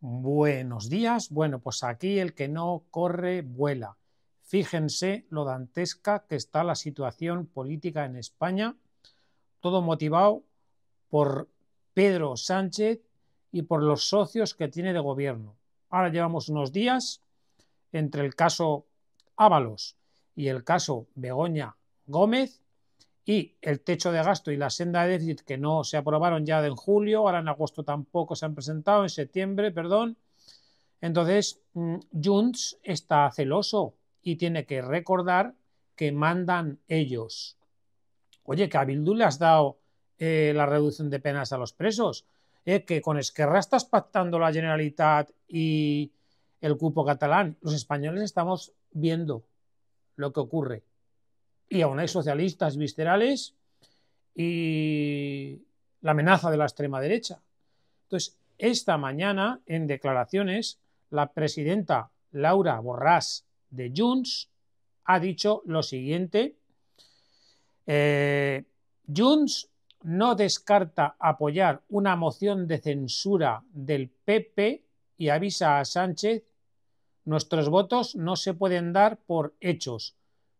Buenos días. Bueno, pues aquí el que no corre vuela. Fíjense lo dantesca que está la situación política en España, todo motivado por Pedro Sánchez y por los socios que tiene de gobierno. Ahora llevamos unos días entre el caso Ábalos y el caso Begoña Gómez, y el techo de gasto y la senda de déficit que no se aprobaron ya en julio, ahora en agosto tampoco se han presentado, en septiembre, perdón. Entonces, mm, Junts está celoso y tiene que recordar que mandan ellos. Oye, que a Bildu le has dado eh, la reducción de penas a los presos, eh, que con Esquerra estás pactando la Generalitat y el cupo catalán. Los españoles estamos viendo lo que ocurre y aún hay socialistas viscerales y la amenaza de la extrema derecha. Entonces, esta mañana, en declaraciones, la presidenta Laura Borrás de Junts ha dicho lo siguiente. Eh, Junts no descarta apoyar una moción de censura del PP y avisa a Sánchez, nuestros votos no se pueden dar por hechos,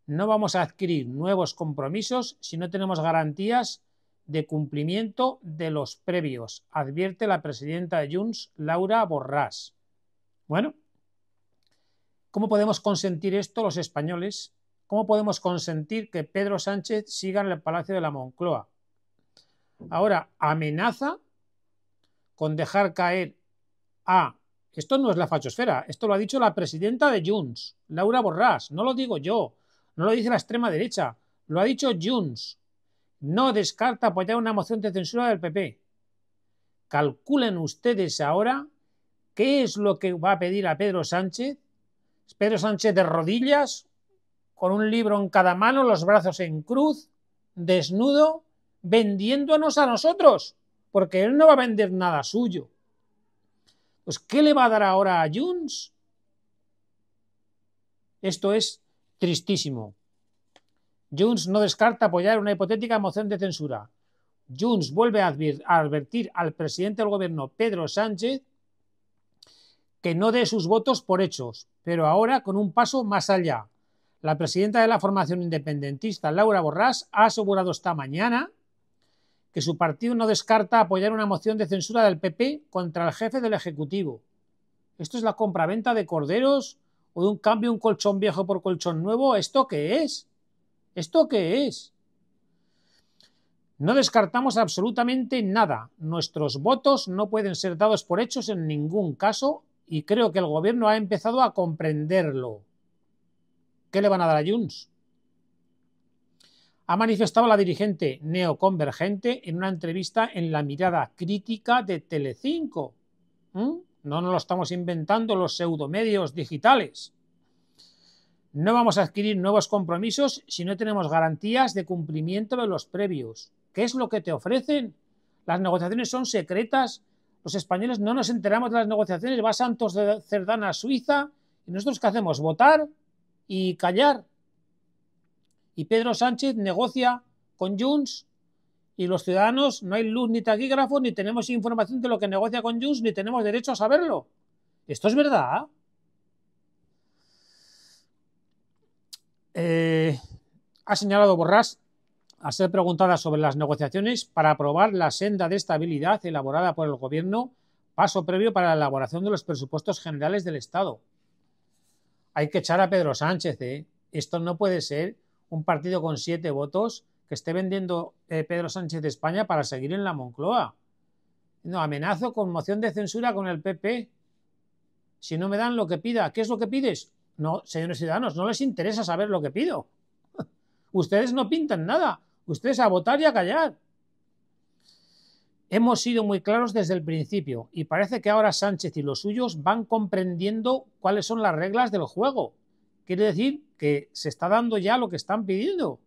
no vamos a adquirir nuevos compromisos si no tenemos garantías de cumplimiento de los previos, advierte la presidenta de Junts, Laura Borrás. Bueno, ¿cómo podemos consentir esto los españoles? ¿Cómo podemos consentir que Pedro Sánchez siga en el Palacio de la Moncloa? Ahora, amenaza con dejar caer a... Esto no es la fachosfera, esto lo ha dicho la presidenta de Junts, Laura Borrás, no lo digo yo, no lo dice la extrema derecha, lo ha dicho Junts. No descarta apoyar una moción de censura del PP. Calculen ustedes ahora qué es lo que va a pedir a Pedro Sánchez. Pedro Sánchez de rodillas, con un libro en cada mano, los brazos en cruz, desnudo, vendiéndonos a nosotros, porque él no va a vender nada suyo. Pues, ¿qué le va a dar ahora a Junts? Esto es tristísimo. Junts no descarta apoyar una hipotética moción de censura. Junts vuelve a advertir al presidente del gobierno, Pedro Sánchez, que no dé sus votos por hechos, pero ahora con un paso más allá. La presidenta de la formación independentista, Laura Borrás, ha asegurado esta mañana que su partido no descarta apoyar una moción de censura del PP contra el jefe del Ejecutivo. Esto es la compraventa de corderos o de un cambio un colchón viejo por colchón nuevo, ¿esto qué es? ¿Esto qué es? No descartamos absolutamente nada. Nuestros votos no pueden ser dados por hechos en ningún caso y creo que el gobierno ha empezado a comprenderlo. ¿Qué le van a dar a Junts? Ha manifestado la dirigente neoconvergente en una entrevista en la mirada crítica de Telecinco. ¿Mm? No nos lo estamos inventando los pseudomedios digitales. No vamos a adquirir nuevos compromisos si no tenemos garantías de cumplimiento de los previos. ¿Qué es lo que te ofrecen? Las negociaciones son secretas. Los españoles no nos enteramos de las negociaciones. Va Santos de Cerdana a Suiza. ¿Y nosotros qué hacemos? ¿Votar y callar? Y Pedro Sánchez negocia con Junts y los ciudadanos no hay luz ni taquígrafo, ni tenemos información de lo que negocia con Jus, ni tenemos derecho a saberlo. ¿Esto es verdad? Eh, ha señalado Borrás a ser preguntada sobre las negociaciones para aprobar la senda de estabilidad elaborada por el Gobierno, paso previo para la elaboración de los presupuestos generales del Estado. Hay que echar a Pedro Sánchez, ¿eh? Esto no puede ser un partido con siete votos que esté vendiendo eh, Pedro Sánchez de España para seguir en la Moncloa. No, amenazo con moción de censura con el PP. Si no me dan lo que pida, ¿qué es lo que pides? No, señores ciudadanos, no les interesa saber lo que pido. Ustedes no pintan nada. Ustedes a votar y a callar. Hemos sido muy claros desde el principio y parece que ahora Sánchez y los suyos van comprendiendo cuáles son las reglas del juego. Quiere decir que se está dando ya lo que están pidiendo.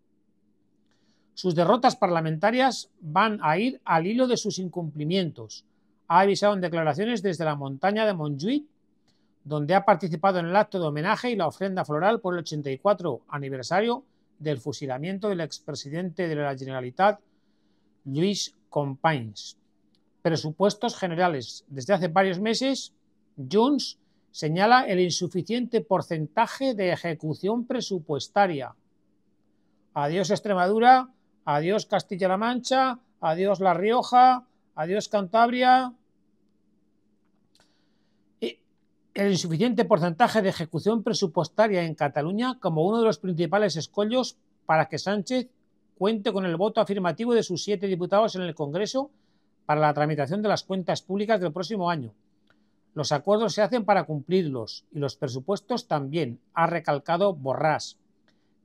Sus derrotas parlamentarias van a ir al hilo de sus incumplimientos. Ha avisado en declaraciones desde la montaña de Montjuic, donde ha participado en el acto de homenaje y la ofrenda floral por el 84 aniversario del fusilamiento del expresidente de la Generalitat, Luis Companys. Presupuestos generales. Desde hace varios meses, Junts señala el insuficiente porcentaje de ejecución presupuestaria. Adiós Extremadura, adiós Castilla-La Mancha, adiós La Rioja, adiós Cantabria. El insuficiente porcentaje de ejecución presupuestaria en Cataluña como uno de los principales escollos para que Sánchez cuente con el voto afirmativo de sus siete diputados en el Congreso para la tramitación de las cuentas públicas del próximo año. Los acuerdos se hacen para cumplirlos y los presupuestos también, ha recalcado Borrás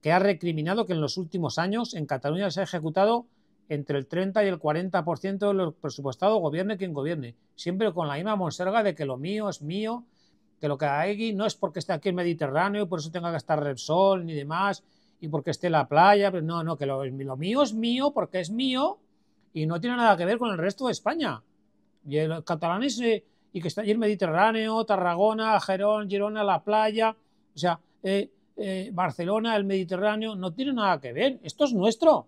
que ha recriminado que en los últimos años en Cataluña se ha ejecutado entre el 30 y el 40% de los presupuestado, gobierne quien gobierne, siempre con la misma monserga de que lo mío es mío, que lo que hay aquí no es porque esté aquí el Mediterráneo y por eso tenga que estar Repsol ni demás, y porque esté la playa, pero no, no, que lo, mío es mío porque es mío y no tiene nada que ver con el resto de España. Y el catalán eh, y que está allí el Mediterráneo, Tarragona, Gerón, Girona, la playa, o sea, eh, eh, Barcelona, el Mediterráneo, no tiene nada que ver. Esto es nuestro.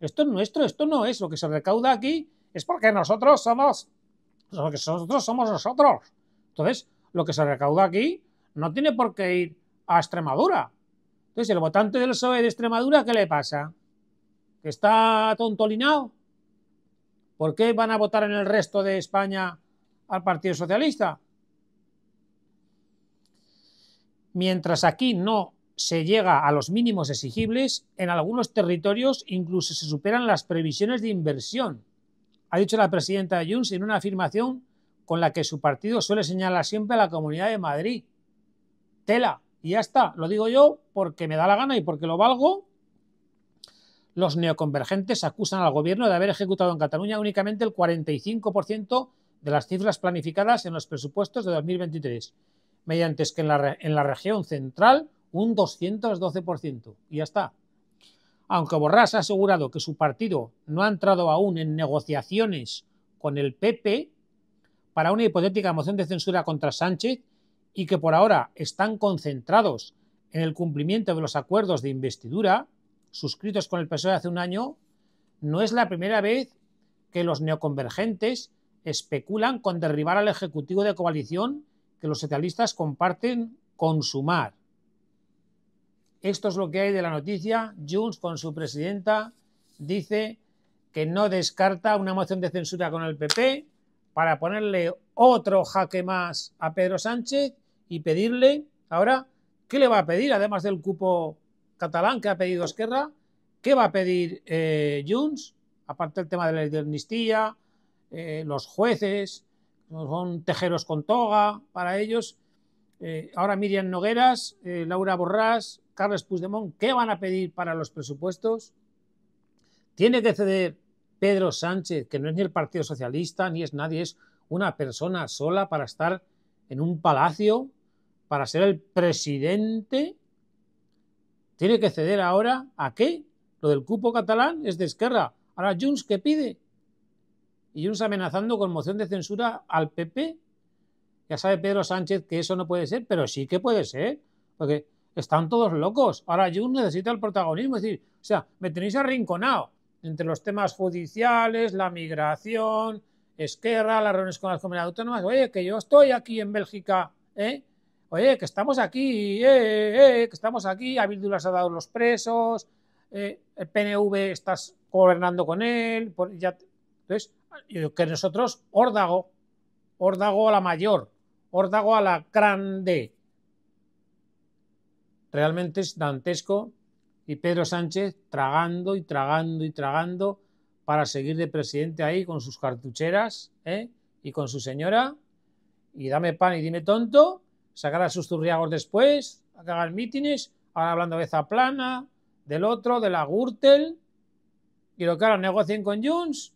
Esto es nuestro, esto no es. Lo que se recauda aquí es porque nosotros somos, lo nosotros somos nosotros. Entonces, lo que se recauda aquí no tiene por qué ir a Extremadura. Entonces, el votante del PSOE de Extremadura, ¿qué le pasa? ¿Que está tontolinado? ¿Por qué van a votar en el resto de España al Partido Socialista? Mientras aquí no se llega a los mínimos exigibles, en algunos territorios incluso se superan las previsiones de inversión. Ha dicho la presidenta de Junts en una afirmación con la que su partido suele señalar siempre a la Comunidad de Madrid. Tela, y ya está, lo digo yo porque me da la gana y porque lo valgo. Los neoconvergentes acusan al gobierno de haber ejecutado en Cataluña únicamente el 45% de las cifras planificadas en los presupuestos de 2023 mediante que en la, en la región central un 212%. Y ya está. Aunque Borrás ha asegurado que su partido no ha entrado aún en negociaciones con el PP para una hipotética moción de censura contra Sánchez y que por ahora están concentrados en el cumplimiento de los acuerdos de investidura suscritos con el PSOE hace un año, no es la primera vez que los neoconvergentes especulan con derribar al Ejecutivo de coalición que los socialistas comparten con Sumar. Esto es lo que hay de la noticia. Junts, con su presidenta, dice que no descarta una moción de censura con el PP para ponerle otro jaque más a Pedro Sánchez y pedirle ahora qué le va a pedir, además del cupo catalán que ha pedido Esquerra, qué va a pedir eh, aparte del tema de la amnistía, eh, los jueces, son tejeros con toga para ellos. Eh, ahora Miriam Nogueras, eh, Laura Borrás, Carles Puigdemont, ¿qué van a pedir para los presupuestos? ¿Tiene que ceder Pedro Sánchez, que no es ni el Partido Socialista, ni es nadie, es una persona sola para estar en un palacio, para ser el presidente? ¿Tiene que ceder ahora a qué? Lo del cupo catalán es de Esquerra. Ahora Junts, ¿qué pide? y unos amenazando con moción de censura al PP. Ya sabe Pedro Sánchez que eso no puede ser, pero sí que puede ser, porque están todos locos. Ahora Jun necesita el protagonismo, es decir, o sea, me tenéis arrinconado entre los temas judiciales, la migración, Esquerra, las reuniones con las comunidades autónomas. Oye, que yo estoy aquí en Bélgica, ¿eh? Oye, que estamos aquí, eh, eh, eh, que estamos aquí, a ha dado los presos, el PNV estás gobernando con él, ya que nosotros, órdago, órdago a la mayor, órdago a la grande. Realmente es dantesco y Pedro Sánchez tragando y tragando y tragando para seguir de presidente ahí con sus cartucheras ¿eh? y con su señora y dame pan y dime tonto, sacar a sus zurriagos después, a el mítines, ahora hablando de plana del otro, de la Gürtel, y lo que ahora negocien con Junts,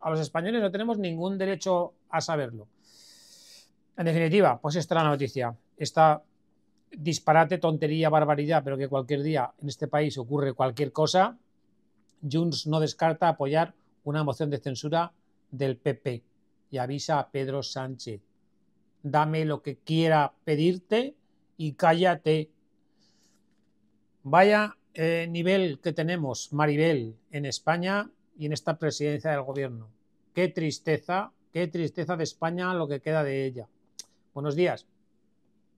a los españoles no tenemos ningún derecho a saberlo. En definitiva, pues esta es la noticia. Esta disparate, tontería, barbaridad, pero que cualquier día en este país ocurre cualquier cosa, Junts no descarta apoyar una moción de censura del PP y avisa a Pedro Sánchez. Dame lo que quiera pedirte y cállate. Vaya eh, nivel que tenemos, Maribel, en España y en esta presidencia del gobierno. Qué tristeza, qué tristeza de España lo que queda de ella. Buenos días.